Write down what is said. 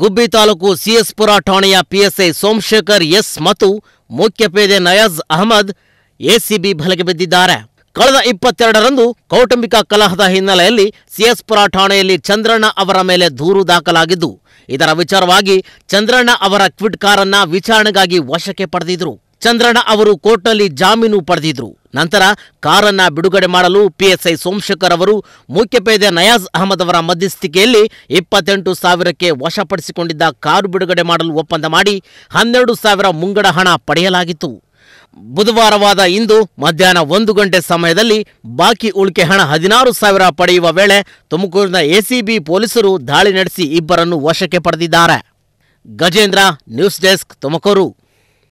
ಗುಬ್ಬಿ ತಾಲೂಕು ಸಿಎಸ್ಪುರ ಠಾಣೆಯ PSI Somashekar S ಮತ್ತು ಮುಖ್ಯಪೇದೆ Nayaz Ahmed ACB ಬಲೆಗೆ ಬಿದ್ದಿದ್ದಾರೆ ಕಳೆದ ಇಪ್ಪತ್ತೆರಡರಂದು ಕೌಟುಂಬಿಕ ಕಲಹದ ಹಿನ್ನೆಲೆಯಲ್ಲಿ ಸಿಎಸ್ಪುರ ಠಾಣೆಯಲ್ಲಿ ಚಂದ್ರಣ್ಣ ಅವರ ಮೇಲೆ ದೂರು ದಾಖಲಾಗಿದ್ದು ಇದರ ವಿಚಾರವಾಗಿ ಚಂದ್ರಣ್ಣ ಅವರ ಕ್ವಿಟ್ ಕಾರನ್ನ ವಿಚಾರಣೆಗಾಗಿ ವಶಕ್ಕೆ ಪಡೆದಿದ್ರು ಚಂದ್ರಣ್ಣ ಅವರು ಕೋರ್ಟ್ನಲ್ಲಿ ಜಾಮೀನು ಪಡೆದಿದ್ರು ನಂತರ ಕಾರನ್ನ ಬಿಡುಗಡೆ ಮಾಡಲು ಪಿಎಸ್ಐ ಸೋಮಶೇಖರ್ ಅವರು ಮುಖ್ಯಪೇದೆ ನಯಾಜ್ ಅಹಮದ್ ಅವರ ಮಧ್ಯಸ್ಥಿಕೆಯಲ್ಲಿ ಇಪ್ಪತ್ತೆಂಟು ಸಾವಿರಕ್ಕೆ ವಶಪಡಿಸಿಕೊಂಡಿದ್ದ ಕಾರು ಬಿಡುಗಡೆ ಮಾಡಲು ಒಪ್ಪಂದ ಮಾಡಿ ಹನ್ನೆರಡು ಸಾವಿರ ಮುಂಗಡ ಹಣ ಪಡೆಯಲಾಗಿತ್ತು ಬುಧವಾರವಾದ ಇಂದು ಮಧ್ಯಾಹ್ನ ಒಂದು ಗಂಟೆ ಸಮಯದಲ್ಲಿ ಬಾಕಿ ಉಳಿಕೆ ಹಣ ಹದಿನಾರು ಸಾವಿರ ಪಡೆಯುವ ವೇಳೆ ತುಮಕೂರಿನ ಎಸಿಬಿ ಪೊಲೀಸರು ದಾಳಿ ನಡೆಸಿ ಇಬ್ಬರನ್ನು ವಶಕ್ಕೆ ಪಡೆದಿದ್ದಾರೆ ಗಜೇಂದ್ರ ನ್ಯೂಸ್ ಡೆಸ್ಕ್ ತುಮಕೂರು